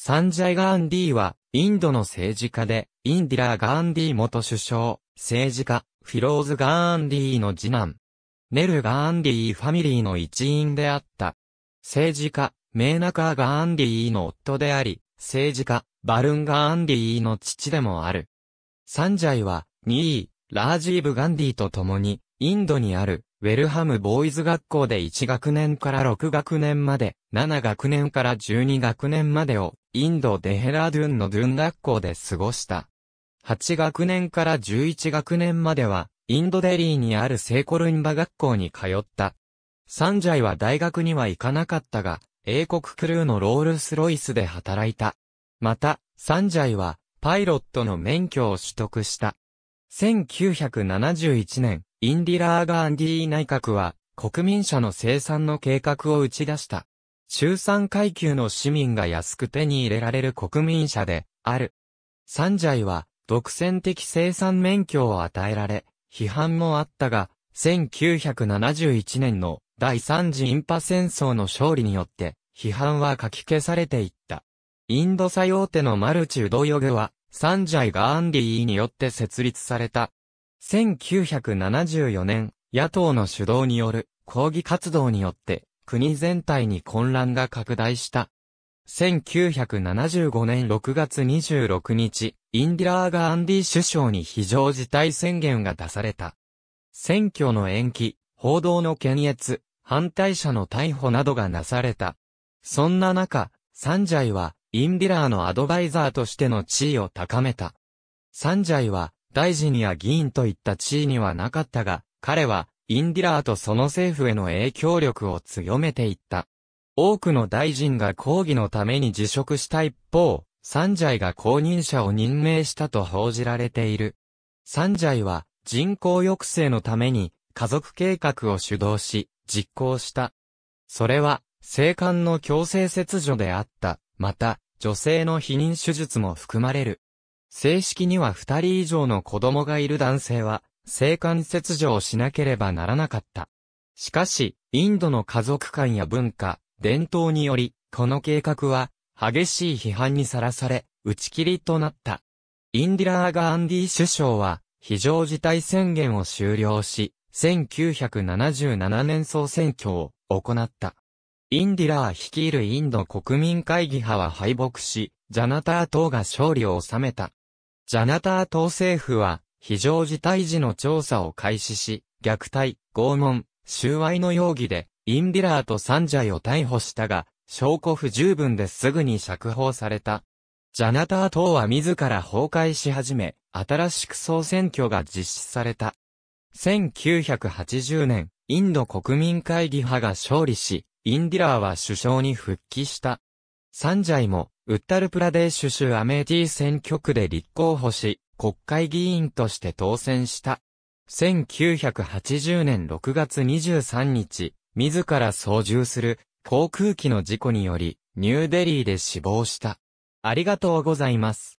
サンジャイ・ガーンディーは、インドの政治家で、インディラガーンディー元首相、政治家、フィローズ・ガーンディーの次男。ネル・ガーンディーファミリーの一員であった。政治家、メーナカー・ガーンディーの夫であり、政治家、バルン・ガーンディーの父でもある。サンジャイは、2位、ラージーブ・ガンディーと共に、インドにある、ウェルハムボーイズ学校で1学年から6学年まで、7学年から12学年までを、インドデヘラドゥンのドゥン学校で過ごした。8学年から11学年までは、インドデリーにあるセーコルインバ学校に通った。サンジャイは大学には行かなかったが、英国クルーのロールスロイスで働いた。また、サンジャイは、パイロットの免許を取得した。1971年、インディラー・ガンディー内閣は、国民者の生産の計画を打ち出した。中産階級の市民が安く手に入れられる国民者で、ある。サンジャイは、独占的生産免許を与えられ、批判もあったが、1971年の第三次インパ戦争の勝利によって、批判は書き消されていった。インド最大手のマルチ・ウドヨグは、サンジャイ・ガーンディーによって設立された1974年、野党の主導による抗議活動によって、国全体に混乱が拡大した。1975年6月26日、インディラー・ガーンディ首相に非常事態宣言が出された。選挙の延期、報道の検閲、反対者の逮捕などがなされた。そんな中、サンジャイは、インディラーのアドバイザーとしての地位を高めた。サンジャイは、大臣や議員といった地位にはなかったが、彼は、インディラーとその政府への影響力を強めていった。多くの大臣が抗議のために辞職した一方、サンジャイが後任者を任命したと報じられている。サンジャイは人口抑制のために家族計画を主導し、実行した。それは、生還の強制切除であった。また、女性の避妊手術も含まれる。正式には二人以上の子供がいる男性は、性間切除をしなければならなかった。しかし、インドの家族観や文化、伝統により、この計画は、激しい批判にさらされ、打ち切りとなった。インディラー・ガンディ首相は、非常事態宣言を終了し、1977年総選挙を行った。インディラー率いるインド国民会議派は敗北し、ジャナター党が勝利を収めた。ジャナター党政府は、非常事態時の調査を開始し、虐待、拷問、収賄の容疑で、インディラーとサンジャイを逮捕したが、証拠不十分ですぐに釈放された。ジャナター党は自ら崩壊し始め、新しく総選挙が実施された。1980年、インド国民会議派が勝利し、インディラーは首相に復帰した。サンジャイも、ウッタルプラデーシュ州アメーティ選挙区で立候補し、国会議員として当選した。1980年6月23日、自ら操縦する航空機の事故により、ニューデリーで死亡した。ありがとうございます。